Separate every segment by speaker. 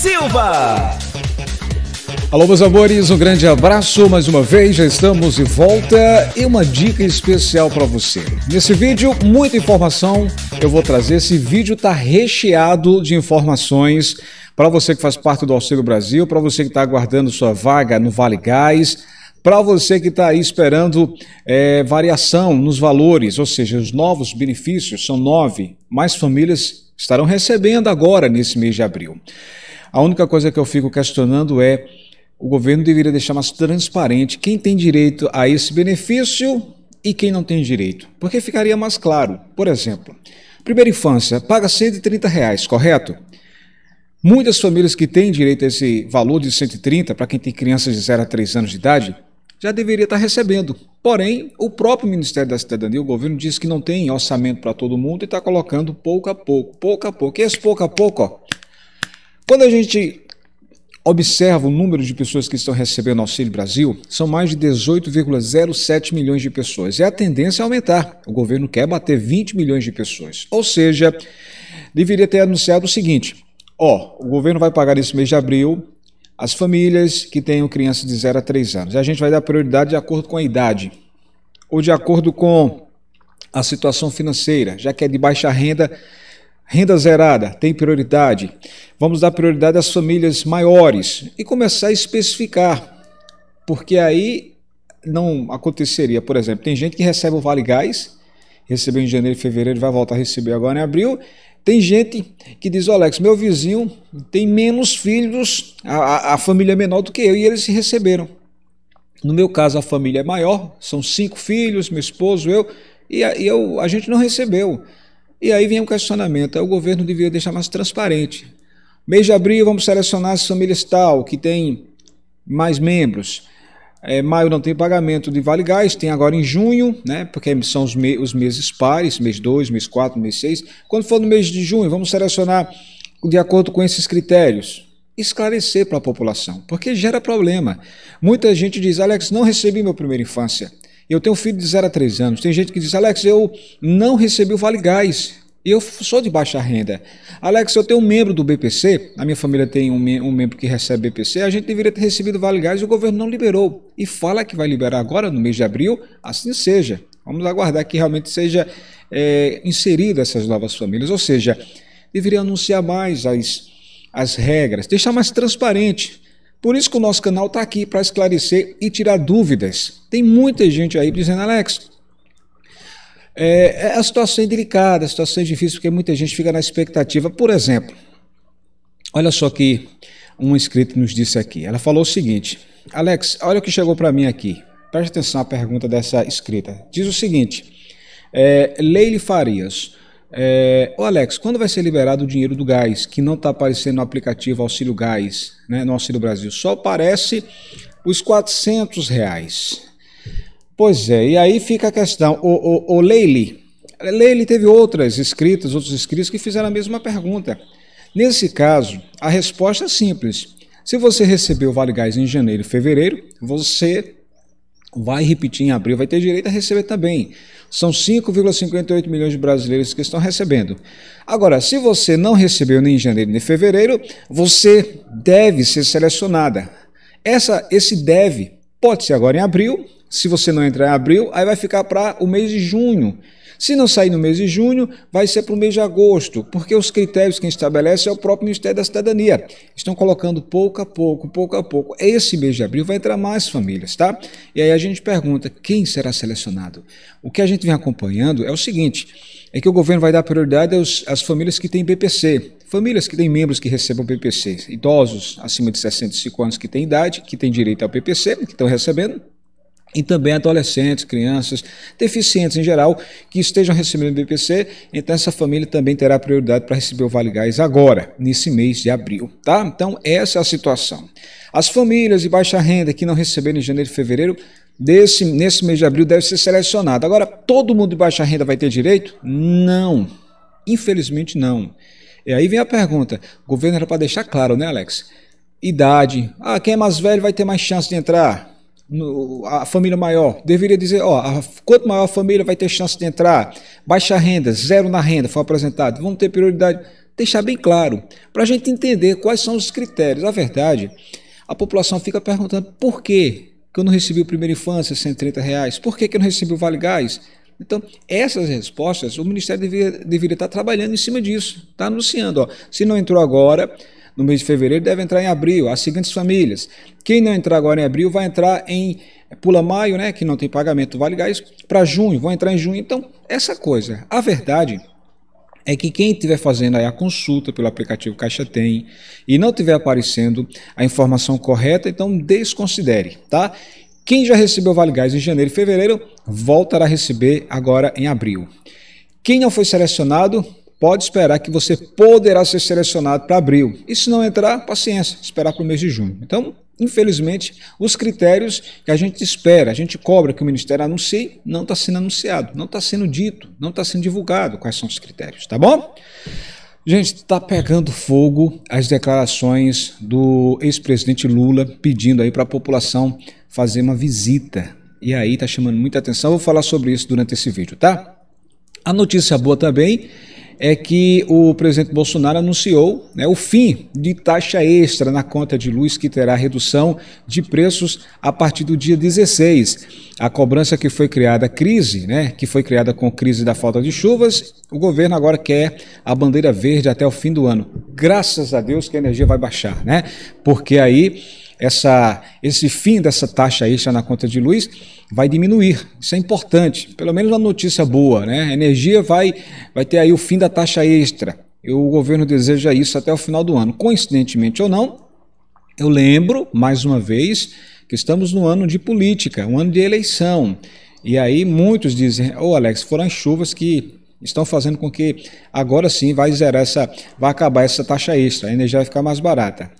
Speaker 1: Silva. Alô, meus amores, um grande abraço mais uma vez, já estamos de volta e uma dica especial para você. Nesse vídeo, muita informação eu vou trazer. Esse vídeo está recheado de informações para você que faz parte do Auxílio Brasil, para você que está aguardando sua vaga no Vale Gás, para você que está aí esperando é, variação nos valores, ou seja, os novos benefícios, são nove, mais famílias estarão recebendo agora nesse mês de abril. A única coisa que eu fico questionando é o governo deveria deixar mais transparente quem tem direito a esse benefício e quem não tem direito, porque ficaria mais claro. Por exemplo, primeira infância paga 130 reais, correto? Muitas famílias que têm direito a esse valor de 130 para quem tem crianças de 0 a 3 anos de idade já deveria estar recebendo. Porém, o próprio Ministério da Cidadania, o governo, diz que não tem orçamento para todo mundo e está colocando pouco a pouco, pouco a pouco. E esse pouco a pouco ó, quando a gente observa o número de pessoas que estão recebendo Auxílio Brasil, são mais de 18,07 milhões de pessoas. E a tendência é aumentar. O governo quer bater 20 milhões de pessoas. Ou seja, deveria ter anunciado o seguinte: ó, o governo vai pagar esse mês de abril as famílias que tenham crianças de 0 a 3 anos. E a gente vai dar prioridade de acordo com a idade ou de acordo com a situação financeira, já que é de baixa renda Renda zerada tem prioridade. Vamos dar prioridade às famílias maiores e começar a especificar, porque aí não aconteceria, por exemplo, tem gente que recebe o Vale Gás, recebeu em janeiro e fevereiro, vai voltar a receber agora em abril. Tem gente que diz, Alex, meu vizinho tem menos filhos, a, a família é menor do que eu e eles se receberam. No meu caso, a família é maior, são cinco filhos, meu esposo, eu, e a, eu, a gente não recebeu. E aí vem um questionamento: é, o governo deveria deixar mais transparente. Mês de abril, vamos selecionar as famílias tal, que tem mais membros. É, maio não tem pagamento de Vale Gás, tem agora em junho, né? Porque são os, me os meses pares, mês 2, mês 4, mês 6. Quando for no mês de junho, vamos selecionar de acordo com esses critérios. Esclarecer para a população, porque gera problema. Muita gente diz, Alex, não recebi meu primeiro infância. Eu tenho um filho de 0 a 3 anos. Tem gente que diz: Alex, eu não recebi o Vale Gás. Eu sou de baixa renda. Alex, eu tenho um membro do BPC, a minha família tem um, mem um membro que recebe BPC, a gente deveria ter recebido o Vale Gás e o governo não liberou. E fala que vai liberar agora, no mês de abril, assim seja. Vamos aguardar que realmente seja é, inserido essas novas famílias. Ou seja, deveria anunciar mais as, as regras, deixar mais transparente. Por isso que o nosso canal está aqui para esclarecer e tirar dúvidas. Tem muita gente aí dizendo, Alex, é, é, a situação é delicada, a situação é difícil, porque muita gente fica na expectativa. Por exemplo, olha só que um inscrito nos disse aqui. Ela falou o seguinte: Alex, olha o que chegou para mim aqui. Preste atenção à pergunta dessa escrita. Diz o seguinte: é, Leile Farias. É, ô Alex, quando vai ser liberado o dinheiro do gás, que não está aparecendo no aplicativo Auxílio Gás, né, no Auxílio Brasil? Só aparece os 400 reais. Pois é, e aí fica a questão. O, o, o Leili, Leili teve outras escritas, outros escritos que fizeram a mesma pergunta. Nesse caso, a resposta é simples. Se você recebeu o Vale Gás em janeiro e fevereiro, você vai repetir em abril, vai ter direito a receber também. São 5,58 milhões de brasileiros que estão recebendo. Agora, se você não recebeu nem em janeiro nem em fevereiro, você deve ser selecionada. Essa, esse deve pode ser agora em abril, se você não entrar em abril, aí vai ficar para o mês de junho. Se não sair no mês de junho, vai ser para o mês de agosto, porque os critérios que estabelece é o próprio Ministério da Cidadania. Estão colocando pouco a pouco, pouco a pouco. Esse mês de abril vai entrar mais famílias, tá? E aí a gente pergunta quem será selecionado. O que a gente vem acompanhando é o seguinte: é que o governo vai dar prioridade aos, às famílias que têm BPC, famílias que têm membros que recebam PPC, idosos acima de 65 anos que têm idade, que têm direito ao PPC, que estão recebendo, e também adolescentes, crianças, deficientes em geral, que estejam recebendo o BPC, então essa família também terá prioridade para receber o Vale Gás agora, nesse mês de abril, tá? Então essa é a situação. As famílias de baixa renda que não receberam em janeiro e fevereiro, desse, nesse mês de abril deve ser selecionada. Agora, todo mundo de baixa renda vai ter direito? Não, infelizmente não. E aí vem a pergunta, o governo era para deixar claro, né Alex? Idade, ah, quem é mais velho vai ter mais chance de entrar, no, a família maior, deveria dizer, ó, a, quanto maior a família vai ter chance de entrar, baixa renda, zero na renda, foi apresentado, vão ter prioridade. Deixar bem claro, para a gente entender quais são os critérios. A verdade, a população fica perguntando por quê que eu não recebi o primeiro infância, 130 reais, por que, que eu não recebi o Vale Gás? Então, essas respostas, o Ministério deveria, deveria estar trabalhando em cima disso, está anunciando, ó, se não entrou agora, no mês de fevereiro deve entrar em abril. As seguintes famílias. Quem não entrar agora em abril vai entrar em pula maio, né, que não tem pagamento Vale Gás, para junho, vão entrar em junho. Então, essa coisa. A verdade é que quem estiver fazendo aí a consulta pelo aplicativo Caixa Tem e não estiver aparecendo a informação correta, então desconsidere, tá? Quem já recebeu Vale Gás em janeiro e fevereiro, voltará a receber agora em abril. Quem não foi selecionado, pode esperar que você poderá ser selecionado para abril. E se não entrar, paciência, esperar para o mês de junho. Então, infelizmente, os critérios que a gente espera, a gente cobra que o Ministério anuncie, não está sendo anunciado, não está sendo dito, não está sendo divulgado quais são os critérios, tá bom? Gente, está pegando fogo as declarações do ex-presidente Lula pedindo aí para a população fazer uma visita. E aí está chamando muita atenção. Eu vou falar sobre isso durante esse vídeo, tá? A notícia boa também é que o presidente Bolsonaro anunciou né, o fim de taxa extra na conta de luz, que terá redução de preços a partir do dia 16. A cobrança que foi criada crise, né, que foi criada com crise da falta de chuvas, o governo agora quer a bandeira verde até o fim do ano. Graças a Deus que a energia vai baixar, né? Porque aí essa, esse fim dessa taxa extra na conta de luz vai diminuir. Isso é importante, pelo menos uma notícia boa. Né? A energia vai, vai ter aí o fim da taxa extra. E o governo deseja isso até o final do ano. Coincidentemente ou não, eu lembro, mais uma vez, que estamos no ano de política, um ano de eleição. E aí muitos dizem, ô oh, Alex, foram as chuvas que estão fazendo com que agora sim vai zerar essa, vai acabar essa taxa extra, a energia vai ficar mais barata.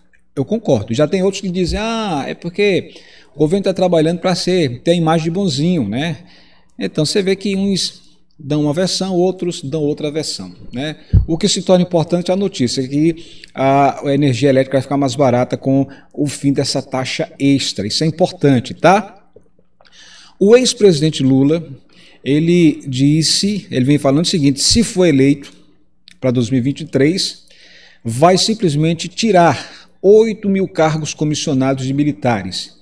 Speaker 1: Eu concordo. Já tem outros que dizem, ah, é porque o governo está trabalhando para ser, ter a imagem de bonzinho, né? Então você vê que uns dão uma versão, outros dão outra versão. Né? O que se torna importante é a notícia que a energia elétrica vai ficar mais barata com o fim dessa taxa extra. Isso é importante, tá? O ex-presidente Lula, ele disse, ele vem falando o seguinte, se for eleito para 2023, vai simplesmente tirar 8 mil cargos comissionados de militares.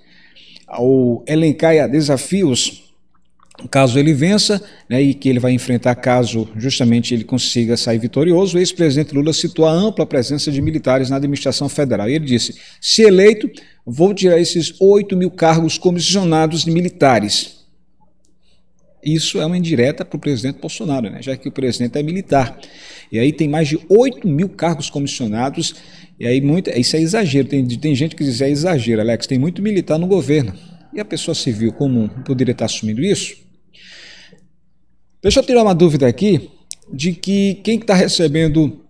Speaker 1: Ao elencar desafios caso ele vença, né, e que ele vai enfrentar caso justamente ele consiga sair vitorioso, o ex-presidente Lula citou a ampla presença de militares na administração federal. E ele disse: se eleito, vou tirar esses 8 mil cargos comissionados de militares. Isso é uma indireta para o presidente Bolsonaro, né, já que o presidente é militar. E aí tem mais de 8 mil cargos comissionados e aí muito, isso é exagero. Tem, tem gente que diz é exagero, Alex, tem muito militar no governo. E a pessoa civil comum poderia estar assumindo isso? Deixa eu tirar uma dúvida aqui de que quem está recebendo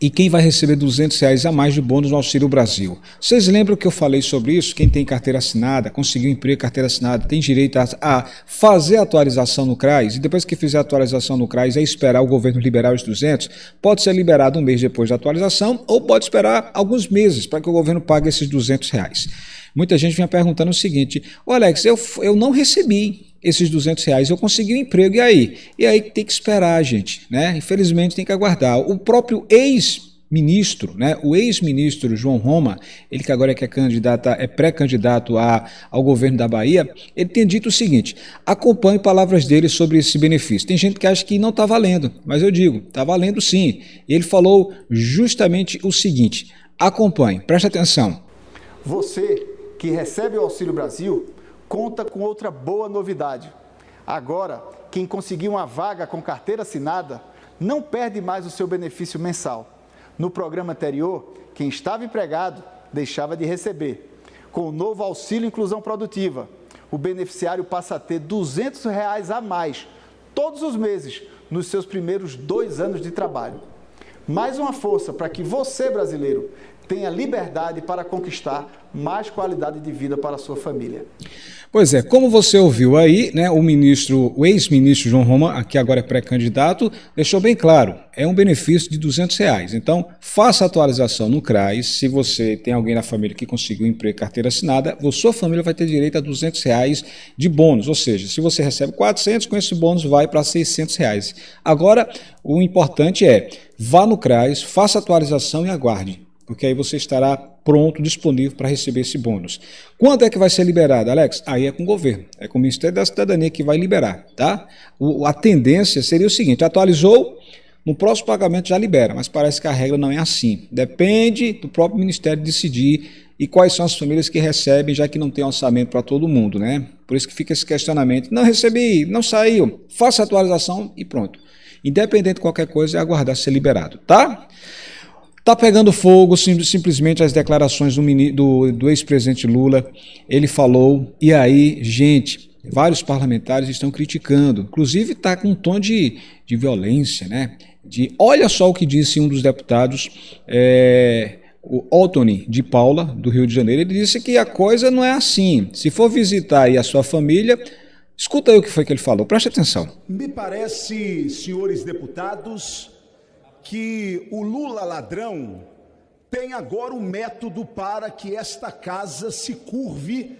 Speaker 1: e quem vai receber 200 reais a mais de bônus no Auxílio Brasil. Vocês lembram que eu falei sobre isso? Quem tem carteira assinada, conseguiu emprego, carteira assinada, tem direito a, a fazer atualização no CRAS e depois que fizer a atualização no CRAS é esperar o governo liberar os 200? Pode ser liberado um mês depois da atualização ou pode esperar alguns meses para que o governo pague esses 200 reais. Muita gente vinha perguntando o seguinte, ô Alex, eu, eu não recebi, esses 200 reais, eu consegui um emprego, e aí? E aí tem que esperar, gente, né? Infelizmente tem que aguardar. O próprio ex-ministro, né? O ex-ministro João Roma, ele que agora é, que é, candidata, é pré-candidato ao governo da Bahia, ele tem dito o seguinte: acompanhe palavras dele sobre esse benefício. Tem gente que acha que não está valendo, mas eu digo, está valendo sim. Ele falou justamente o seguinte: acompanhe, preste atenção. Você que recebe o Auxílio Brasil conta com outra boa novidade. Agora, quem conseguiu uma vaga com carteira assinada não perde mais o seu benefício mensal. No programa anterior, quem estava empregado deixava de receber. Com o novo auxílio inclusão produtiva, o beneficiário passa a ter R$ 200 reais a mais todos os meses nos seus primeiros dois anos de trabalho. Mais uma força para que você, brasileiro, tenha liberdade para conquistar mais qualidade de vida para a sua família. Pois é, como você ouviu aí, né, o ministro, o ex-ministro João Roma, aqui agora é pré-candidato, deixou bem claro, é um benefício de 200 reais. Então, faça a atualização no CRAS, se você tem alguém na família que conseguiu emprego carteira assinada, sua família vai ter direito a 200 reais de bônus, ou seja, se você recebe 400, com esse bônus vai para 600 reais. Agora, o importante é, vá no CRAS, faça a atualização e aguarde porque aí você estará pronto, disponível para receber esse bônus. Quando é que vai ser liberado, Alex? Aí é com o governo, é com o Ministério da Cidadania que vai liberar, tá? O, a tendência seria o seguinte: atualizou, no próximo pagamento já libera, mas parece que a regra não é assim. Depende do próprio Ministério decidir e quais são as famílias que recebem, já que não tem orçamento para todo mundo, né? Por isso que fica esse questionamento: não recebi, não saiu, faça a atualização e pronto. Independente de qualquer coisa, é aguardar ser liberado, tá? Está pegando fogo sim, simplesmente as declarações do, do, do ex-presidente Lula. Ele falou, e aí, gente, vários parlamentares estão criticando. Inclusive está com um tom de, de violência, né? De, olha só o que disse um dos deputados, é, o Otoni de Paula, do Rio de Janeiro. Ele disse que a coisa não é assim. Se for visitar aí a sua família, escuta aí o que foi que ele falou. Preste atenção.
Speaker 2: Me parece, senhores deputados que o Lula ladrão tem agora um método para que esta casa se curve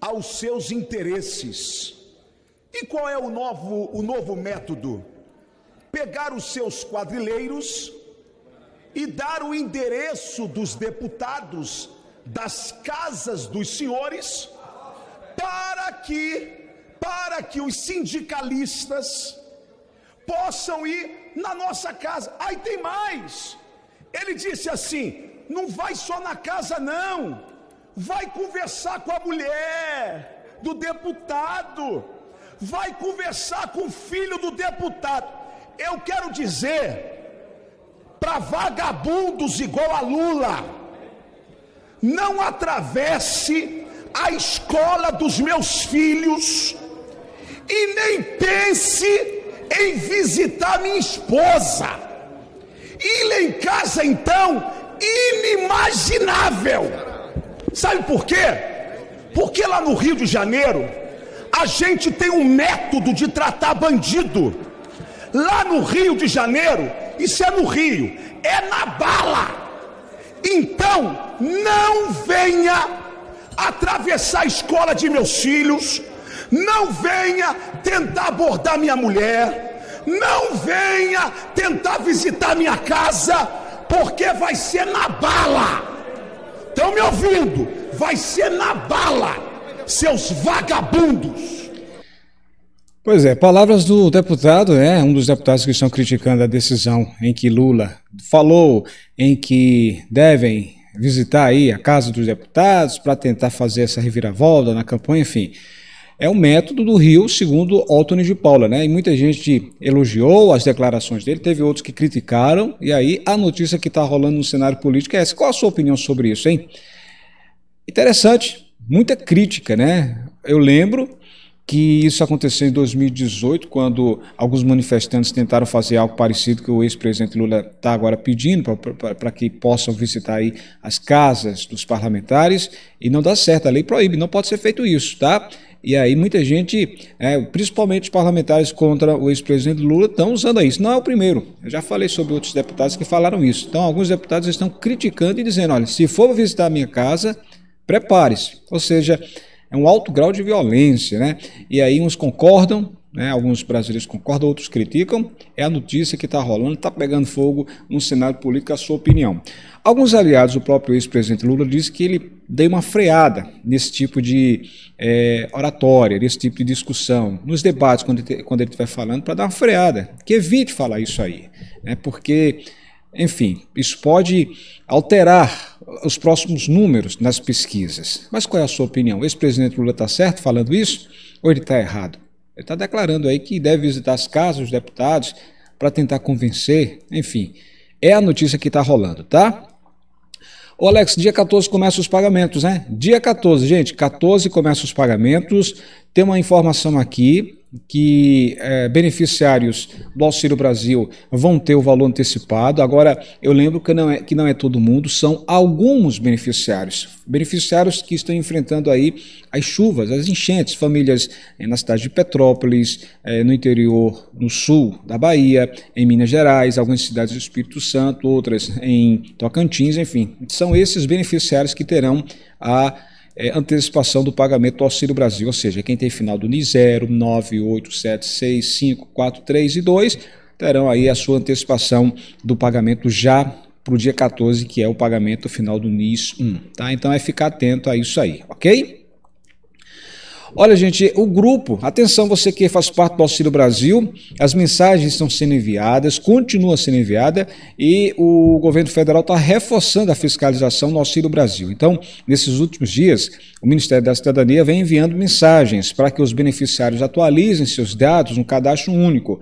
Speaker 2: aos seus interesses. E qual é o novo, o novo método? Pegar os seus quadrilheiros e dar o endereço dos deputados das casas dos senhores para que para que os sindicalistas possam ir na nossa casa. Aí tem mais. Ele disse assim: não vai só na casa, não. Vai conversar com a mulher do deputado. Vai conversar com o filho do deputado. Eu quero dizer para vagabundos igual a Lula, não atravesse a escola dos meus filhos e nem pense em visitar minha esposa. E lá em casa, então, inimaginável. Sabe por quê? Porque lá no Rio de Janeiro, a gente tem um método de tratar bandido. Lá no Rio de Janeiro, isso é no Rio, é na bala. Então, não venha atravessar a escola de meus filhos, não venha tentar abordar minha mulher, não venha tentar visitar minha casa, porque vai ser na bala. Estão me ouvindo? Vai ser na bala, seus vagabundos.
Speaker 1: Pois é, palavras do deputado, né? Um dos deputados que estão criticando a decisão em que Lula falou em que devem visitar aí a casa dos deputados para tentar fazer essa reviravolta na campanha, enfim é um método do Rio, segundo Otton de Paula, né? E muita gente elogiou as declarações dele, teve outros que criticaram, e aí a notícia que está rolando no cenário político é essa. Qual a sua opinião sobre isso, hein? Interessante, muita crítica, né? Eu lembro que isso aconteceu em 2018, quando alguns manifestantes tentaram fazer algo parecido que o ex-presidente Lula está agora pedindo para que possam visitar aí as casas dos parlamentares, e não dá certo, a lei proíbe, não pode ser feito isso, tá? E aí muita gente, é, principalmente os parlamentares contra o ex-presidente Lula, estão usando isso. Não é o primeiro. Eu já falei sobre outros deputados que falaram isso. Então, alguns deputados estão criticando e dizendo: olha, se for visitar a minha casa, prepare-se. Ou seja, é um alto grau de violência, né? E aí uns concordam, né, alguns brasileiros concordam, outros criticam, é a notícia que está rolando, está pegando fogo no cenário político, é a sua opinião. Alguns aliados, o próprio ex-presidente Lula disse que ele deu uma freada nesse tipo de é, oratória, nesse tipo de discussão, nos debates, quando, quando ele estiver falando, para dar uma freada, que evite falar isso aí, né, porque, enfim, isso pode alterar os próximos números nas pesquisas. Mas qual é a sua opinião? O ex-presidente Lula está certo falando isso ou ele está errado? Ele está declarando aí que deve visitar as casas dos deputados para tentar convencer, enfim. É a notícia que está rolando, tá? Ô Alex, dia 14 começa os pagamentos, né? Dia 14, gente, 14 começa os pagamentos. Tem uma informação aqui que é, beneficiários do Auxílio Brasil vão ter o valor antecipado. Agora, eu lembro que não é, que não é todo mundo, são alguns beneficiários. Beneficiários que estão enfrentando aí as chuvas, as enchentes, famílias é, na cidade de Petrópolis, é, no interior, no sul da Bahia, em Minas Gerais, algumas cidades do Espírito Santo, outras em Tocantins, enfim. São esses beneficiários que terão a é, antecipação do pagamento do Auxílio Brasil, ou seja, quem tem final do NI 0, 9, 8, 7, 6, 5, 4, 3 e 2 terão aí a sua antecipação do pagamento já para o dia 14, que é o pagamento final do NIS 1. Tá? Então é ficar atento a isso aí, ok? Olha, gente, o grupo, atenção, você que faz parte do Auxílio Brasil, as mensagens estão sendo enviadas, continua sendo enviada e o governo federal está reforçando a fiscalização no Auxílio Brasil. Então, nesses últimos dias, o Ministério da Cidadania vem enviando mensagens para que os beneficiários atualizem seus dados no cadastro único.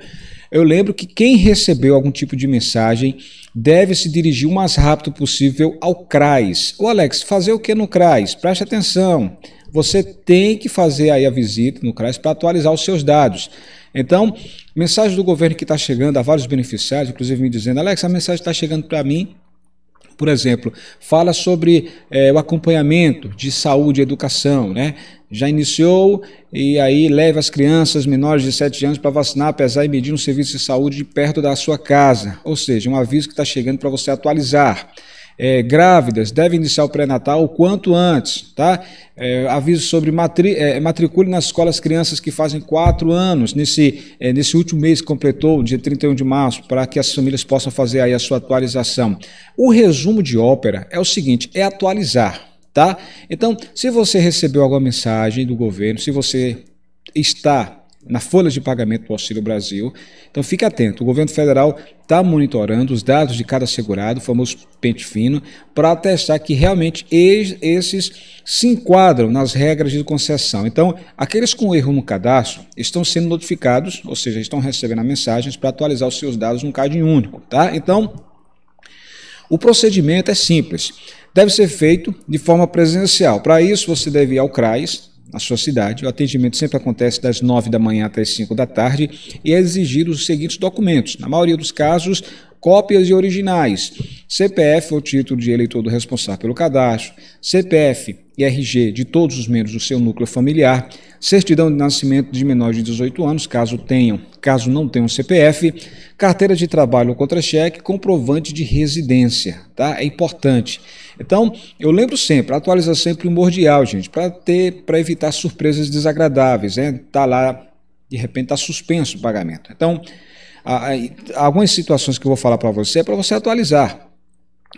Speaker 1: Eu lembro que quem recebeu algum tipo de mensagem deve se dirigir o mais rápido possível ao CRAS. O Alex, fazer o que no CRAS? Preste atenção você tem que fazer aí a visita no CRAS para atualizar os seus dados. Então, mensagem do governo que está chegando a vários beneficiários, inclusive me dizendo, Alex, a mensagem está chegando para mim, por exemplo, fala sobre é, o acompanhamento de saúde e educação, né? Já iniciou e aí leve as crianças menores de 7 anos para vacinar, apesar de medir um serviço de saúde perto da sua casa. Ou seja, um aviso que está chegando para você atualizar é, grávidas devem iniciar o pré-natal o quanto antes, tá? É, aviso sobre matri é, matricule nas escolas crianças que fazem quatro anos, nesse, é, nesse último mês que completou, dia 31 de março, para que as famílias possam fazer aí a sua atualização. O resumo de ópera é o seguinte, é atualizar, tá? Então, se você recebeu alguma mensagem do governo, se você está na folha de pagamento do Auxílio Brasil. Então fique atento, o governo federal está monitorando os dados de cada segurado, o famoso pente fino, para atestar que realmente esses se enquadram nas regras de concessão. Então, aqueles com erro no cadastro estão sendo notificados, ou seja, estão recebendo mensagens para atualizar os seus dados num cadinho único, tá? Então, o procedimento é simples. Deve ser feito de forma presencial. Para isso, você deve ir ao CRAS, na sua cidade. O atendimento sempre acontece das 9 da manhã até as 5 da tarde e é exigido os seguintes documentos. Na maioria dos casos, cópias e originais, CPF é ou título de eleitor do responsável pelo cadastro, CPF e RG de todos os membros do seu núcleo familiar, certidão de nascimento de menores de 18 anos, caso tenham, caso não tenham CPF, carteira de trabalho ou contra-cheque, comprovante de residência, tá? É importante. Então, eu lembro sempre, atualização é primordial, gente, para ter, para evitar surpresas desagradáveis, né? Tá lá, de repente tá suspenso o pagamento. Então, algumas situações que eu vou falar para você é para você atualizar.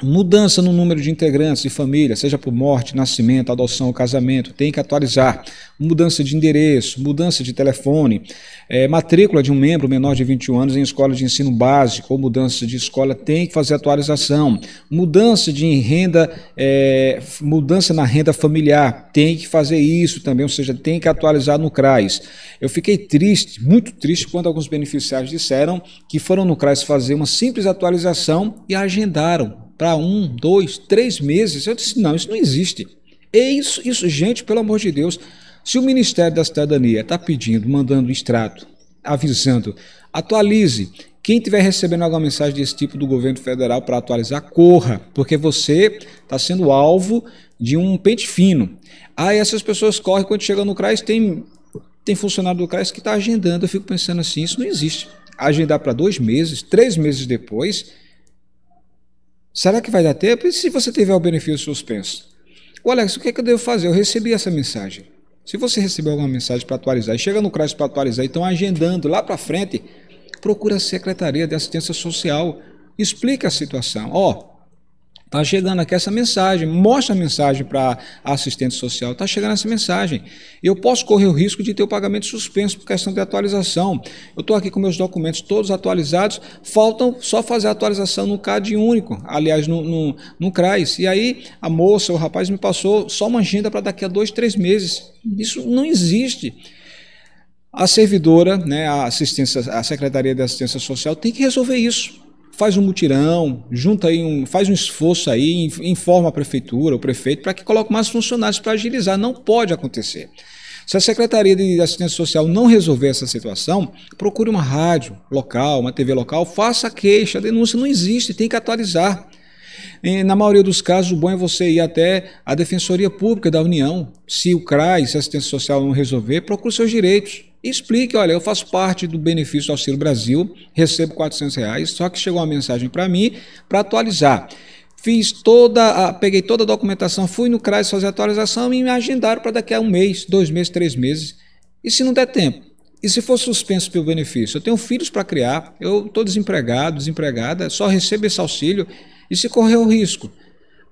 Speaker 1: Mudança no número de integrantes de família, seja por morte, nascimento, adoção ou casamento, tem que atualizar. Mudança de endereço, mudança de telefone, é, matrícula de um membro menor de 21 anos em escola de ensino básico ou mudança de escola, tem que fazer atualização. Mudança de renda, é, mudança na renda familiar, tem que fazer isso também, ou seja, tem que atualizar no CRAS. Eu fiquei triste, muito triste, quando alguns beneficiários disseram que foram no CRAS fazer uma simples atualização e agendaram para um, dois, três meses. Eu disse: não, isso não existe. É isso, isso, gente, pelo amor de Deus. Se o Ministério da Cidadania está pedindo, mandando um extrato, avisando, atualize. Quem estiver recebendo alguma mensagem desse tipo do governo federal para atualizar, corra, porque você está sendo alvo de um pente fino. Aí essas pessoas correm quando chegam no CRAS, tem, tem funcionário do CRAS que está agendando. Eu fico pensando assim: isso não existe. Agendar para dois meses, três meses depois, Será que vai dar tempo? E se você tiver o benefício suspenso? O Alex, o que, é que eu devo fazer? Eu recebi essa mensagem. Se você receber alguma mensagem para atualizar, chega no CRAS para atualizar, então agendando lá para frente, procura a Secretaria de Assistência Social, explica a situação. Ó, oh, Está chegando aqui essa mensagem. Mostra a mensagem para a assistente social. Está chegando essa mensagem. Eu posso correr o risco de ter o pagamento suspenso por questão de atualização. Eu estou aqui com meus documentos todos atualizados. Faltam só fazer a atualização no CAD único, aliás, no, no, no CRAS. E aí a moça, o rapaz me passou só uma agenda para daqui a dois, três meses. Isso não existe. A servidora, né, a, assistência, a Secretaria de Assistência Social, tem que resolver isso faz um mutirão, junta aí um, faz um esforço aí, informa a prefeitura, o prefeito, para que coloque mais funcionários para agilizar. Não pode acontecer. Se a Secretaria de Assistência Social não resolver essa situação, procure uma rádio local, uma TV local, faça a queixa, a denúncia não existe, tem que atualizar. E, na maioria dos casos, o bom é você ir até a Defensoria Pública da União. Se o CRAS, se a assistência social não resolver, procure seus direitos explique, olha, eu faço parte do benefício do Auxílio Brasil, recebo 400 reais, só que chegou uma mensagem para mim para atualizar. Fiz toda, a, peguei toda a documentação, fui no CRAS fazer a atualização e me agendaram para daqui a um mês, dois meses, três meses. E se não der tempo? E se for suspenso pelo benefício? Eu tenho filhos para criar, eu estou desempregado, desempregada, só recebo esse auxílio e se correr o risco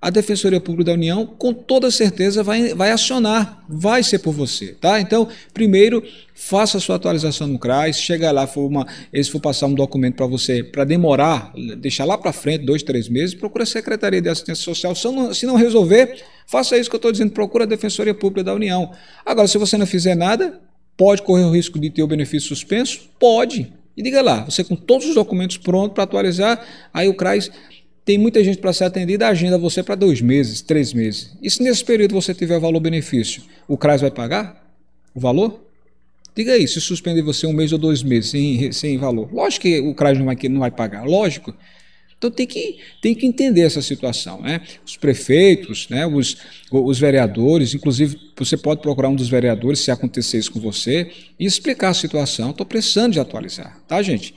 Speaker 1: a Defensoria Pública da União, com toda certeza, vai, vai acionar, vai ser por você, tá? Então, primeiro, faça a sua atualização no CRAS, chega lá, for uma, eles for passar um documento para você, para demorar, deixar lá para frente, dois, três meses, procura a Secretaria de Assistência Social, se não, se não resolver, faça isso que eu estou dizendo, procura a Defensoria Pública da União. Agora, se você não fizer nada, pode correr o risco de ter o benefício suspenso? Pode. E diga lá, você com todos os documentos prontos para atualizar, aí o CRAS tem muita gente para ser atendida, agenda você para dois meses, três meses. E se nesse período você tiver valor-benefício, o CRAS vai pagar o valor? Diga aí, se suspender você um mês ou dois meses sem, sem valor. Lógico que o CRAS não vai, não vai pagar, lógico. Então tem que, tem que entender essa situação. Né? Os prefeitos, né? os, os vereadores, inclusive você pode procurar um dos vereadores se acontecer isso com você e explicar a situação. Estou precisando de atualizar, tá, gente?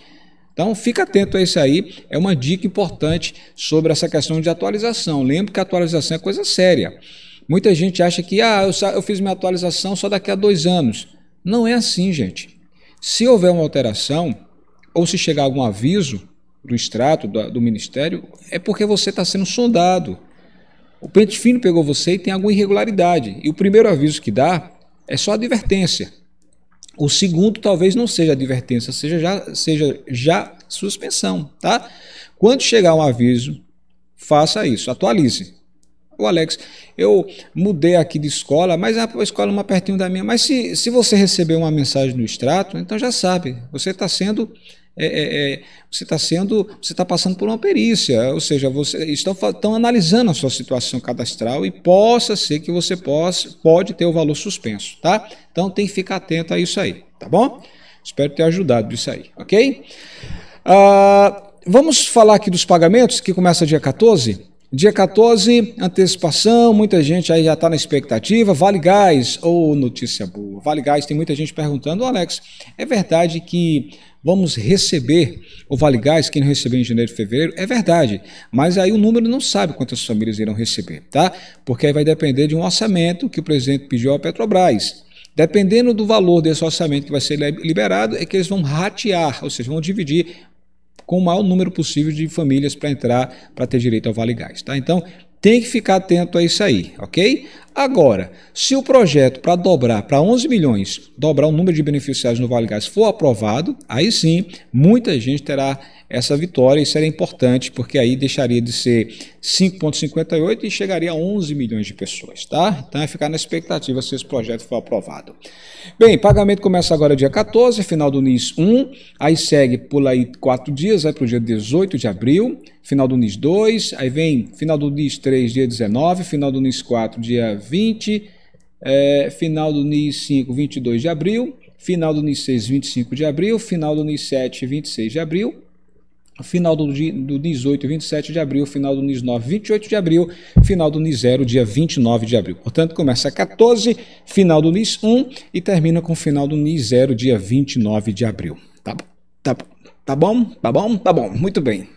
Speaker 1: Então, fica atento a isso aí, é uma dica importante sobre essa questão de atualização. Lembre que a atualização é coisa séria. Muita gente acha que ah, eu, eu fiz minha atualização só daqui a dois anos. Não é assim, gente. Se houver uma alteração ou se chegar algum aviso do extrato, do, do ministério, é porque você está sendo sondado. O pente fino pegou você e tem alguma irregularidade. E o primeiro aviso que dá é só advertência. O segundo talvez não seja advertência, seja já, seja já suspensão, tá? Quando chegar um aviso, faça isso, atualize. O Alex, eu mudei aqui de escola, mas a escola é uma pertinho da minha. Mas se, se você receber uma mensagem no extrato, então já sabe, você está sendo. É, é, é você está sendo, você está passando por uma perícia, ou seja, você estão, estão analisando a sua situação cadastral e possa ser que você possa, pode ter o valor suspenso, tá? Então tem que ficar atento a isso aí, tá bom? Espero ter ajudado isso aí, ok? Uh, vamos falar aqui dos pagamentos que começa dia 14. Dia 14, antecipação, muita gente aí já está na expectativa. Vale Gás, ou oh, notícia boa. Vale Gás, tem muita gente perguntando, oh, Alex, é verdade que vamos receber o Vale Gás, quem não recebeu em janeiro e fevereiro? É verdade, mas aí o número não sabe quantas famílias irão receber, tá? Porque aí vai depender de um orçamento que o presidente pediu à Petrobras. Dependendo do valor desse orçamento que vai ser liberado, é que eles vão ratear, ou seja, vão dividir com o maior número possível de famílias para entrar para ter direito ao Vale Gás, tá? Então, tem que ficar atento a isso aí, ok? Agora, se o projeto para dobrar para 11 milhões, dobrar o número de beneficiários no Vale Gás for aprovado, aí sim, muita gente terá essa vitória e seria importante, porque aí deixaria de ser 5,58 e chegaria a 11 milhões de pessoas, tá? Então é ficar na expectativa se esse projeto for aprovado. Bem, pagamento começa agora dia 14, final do NIS 1, aí segue pula aí 4 dias, vai para o dia 18 de abril, final do NIS 2, aí vem final do NIS 3, dia 19, final do NIS 4, dia 20, é, final do NIS 5, 22 de abril, final do NIS 6, 25 de abril, final do NIS 7, 26 de abril, final do, do NIS 8, 27 de abril, final do NIS 9, 28 de abril, final do NIS 0, dia 29 de abril. Portanto, começa 14, final do NIS 1 e termina com o final do NIS 0, dia 29 de abril. Tá, tá, tá bom? Tá bom? Tá bom. Muito bem.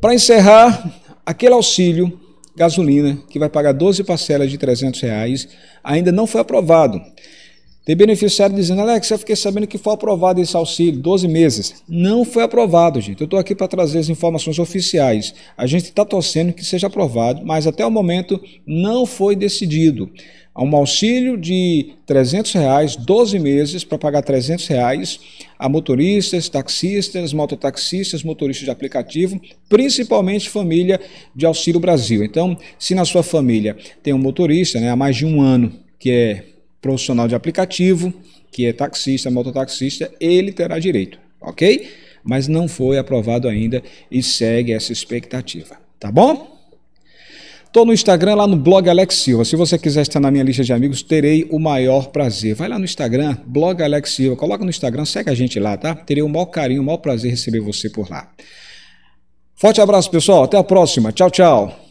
Speaker 1: Para encerrar, aquele auxílio gasolina, que vai pagar 12 parcelas de 300 reais, ainda não foi aprovado. Tem beneficiário dizendo, Alex, eu fiquei sabendo que foi aprovado esse auxílio, 12 meses. Não foi aprovado, gente. Eu estou aqui para trazer as informações oficiais. A gente está torcendo que seja aprovado, mas até o momento não foi decidido um auxílio de 300 reais, 12 meses para pagar 300 reais a motoristas, taxistas, mototaxistas, motoristas de aplicativo, principalmente família de Auxílio Brasil. Então, se na sua família tem um motorista né, há mais de um ano que é profissional de aplicativo, que é taxista, mototaxista, ele terá direito, ok? Mas não foi aprovado ainda e segue essa expectativa, tá bom? Estou no Instagram, lá no blog Alex Silva. Se você quiser estar na minha lista de amigos, terei o maior prazer. Vai lá no Instagram, blog Alex Silva. Coloca no Instagram, segue a gente lá, tá? Terei o maior carinho, o maior prazer receber você por lá. Forte abraço, pessoal. Até a próxima. Tchau, tchau.